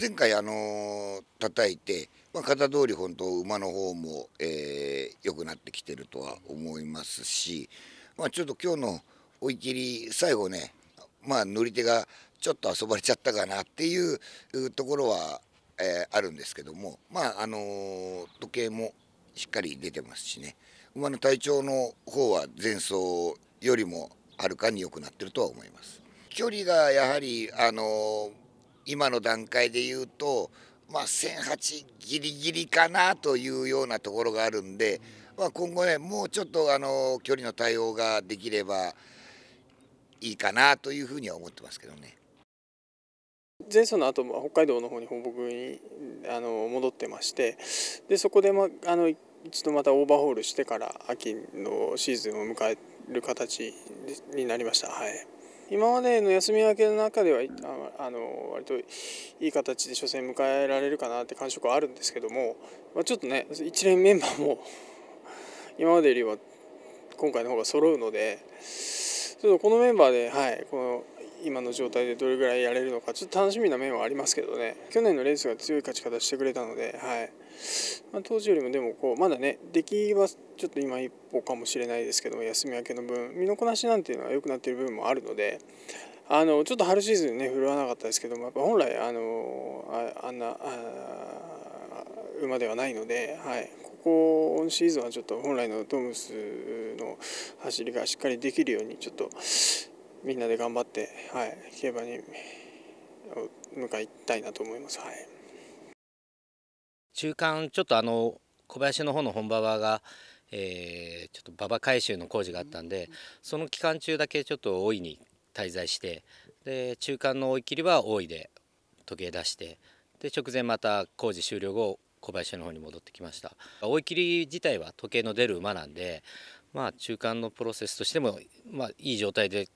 前回あのー、叩いて、まあ、型通り本当馬の方も良、えー、くなってきてるとは思いますし、まあ、ちょっと今日の追い切り最後ねまあ乗り手がちょっと遊ばれちゃったかなっていうところは、えー、あるんですけどもまああのー、時計もしっかり出てますしね馬の体調の方は前走よりもはるかに良くなってるとは思います。距離がやはりあのー今の段階で言うと、まあ、1008ギリギリかなというようなところがあるんで、まあ、今後ねもうちょっとあの距離の対応ができればいいかなというふうには思ってますけどね。前走の後も北海道の方に放牧にあの戻ってましてでそこで、ま、あの一度またオーバーホールしてから秋のシーズンを迎える形になりました。はい今までの休み明けの中ではあの割といい形で初戦迎えられるかなって感触はあるんですけども、まあ、ちょっとね一連メンバーも 今までよりは今回の方が揃うのでちょっとこのメンバーで、はい、この今の状態でどれぐらいやれるのかちょっと楽しみな面はありますけどね去年のレースが強い勝ち方してくれたので、はいまあ、当時よりもでもこうまだね出来はちょっと今一歩かもしれないですけど休み明けの分身のこなしなんていうのは良くなってる部分もあるので。あのちょっと春シーズンね振るわなかったですけどもやっぱ本来あのああんな馬ではないので、はい、ここオンシーズンはちょっと本来のドームスの走りがしっかりできるようにちょっとみんなで頑張って、はい、競馬に向かいたいなと思います。はい、中間ちょっとあの小林の方の本馬場がえー、ちょっと馬場改修の工事があったんでその期間中だけちょっと大いに滞在してで中間の追い切りは大いで時計出してで直前また工事終了後小林の方に戻ってきました追い切り自体は時計の出る馬なんでまあ中間のプロセスとしてもまあいい状態で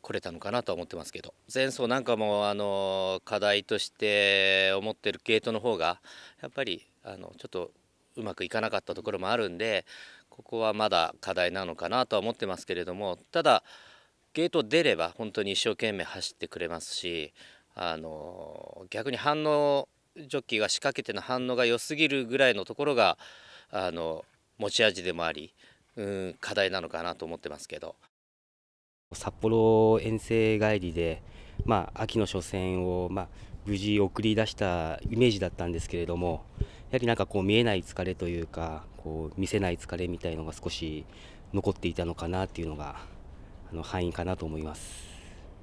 来れたのかなと思ってますけど前走なんかもあの課題として思ってるゲートの方がやっぱりあのちょっとうまくいかなかったところもあるんでここはまだ課題なのかなとは思ってますけれどもただゲート出れば本当に一生懸命走ってくれますしあの逆に反応ジョッキーが仕掛けての反応が良すぎるぐらいのところがあの持ち味でもあり、うん、課題なのかなと思ってますけど。札幌遠征帰りで、まあ、秋の初戦を、まあ、無事送り出したイメージだったんですけれどもやはりなんかこう見えない疲れというかこう見せない疲れみたいのが少し残っていたのかなっていうのがあの範囲かなと思います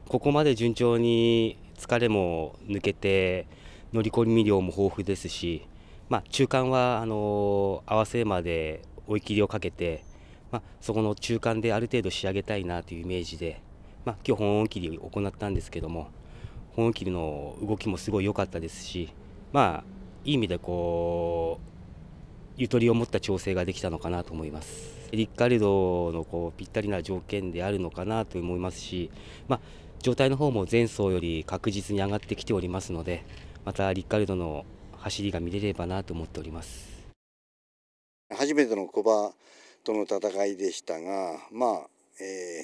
ここまで順調に疲れも抜けて乗り込み量も豊富ですし、まあ、中間はあの合わせまで追い切りをかけてまあ、そこの中間である程度仕上げたいなというイメージで、まあ、今日本音切りを行ったんですけども本音切りの動きもすごい良かったですし、まあ、いい意味でこうゆとりを持った調整ができたのかなと思います。リッカルドのこうぴったりな条件であるのかなと思いますし、まあ、状態の方も前走より確実に上がってきておりますので、またリッカルドの走りが見れればなと思っております。初めての小との戦いでしたがまあ、え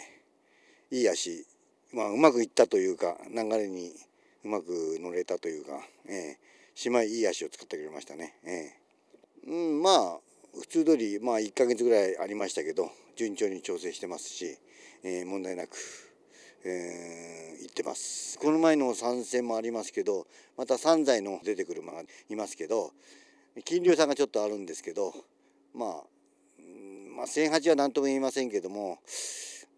ー、いい足、まあ、うまくいったというか流れにうまく乗れたというか、えー、しまいいい足を使ってくれましたね。えー、うん、まあ普通通りまあ1ヶ月ぐらいありましたけど順調に調整してますし、えー、問題なく、えー、行ってますこの前の参戦もありますけどまた3歳の出てくる馬がいますけど金龍さんがちょっとあるんですけどまあまあ、1008は何とも言いませんけども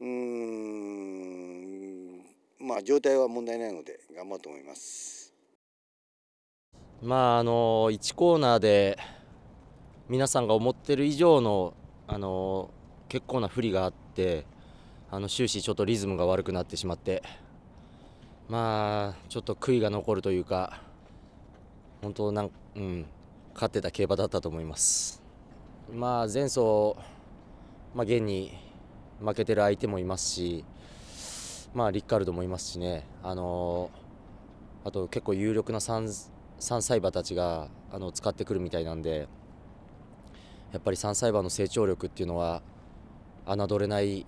うんまあ状態は問題ないので頑張ろうと思います。まああの1コーナーで皆さんが思ってる以上のあの結構な不利があってあの終始ちょっとリズムが悪くなってしまってまあちょっと悔いが残るというか本当なん、うん、勝ってた競馬だったと思います。まあ前走まあ、現に負けてる相手もいますし、まあ、リッカルドもいますしね、あのー、あと結構有力な3歳馬たちがあの使ってくるみたいなんでやっぱり3歳馬の成長力っていうのは侮れない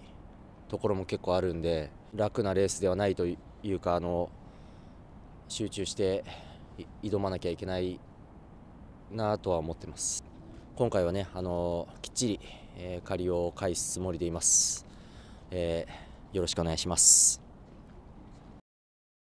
ところも結構あるんで楽なレースではないというかあの集中して挑まなきゃいけないなとは思ってます。今回はねあのきっちりえー、借りを返すつもりでいます、えー、よろしくお願いします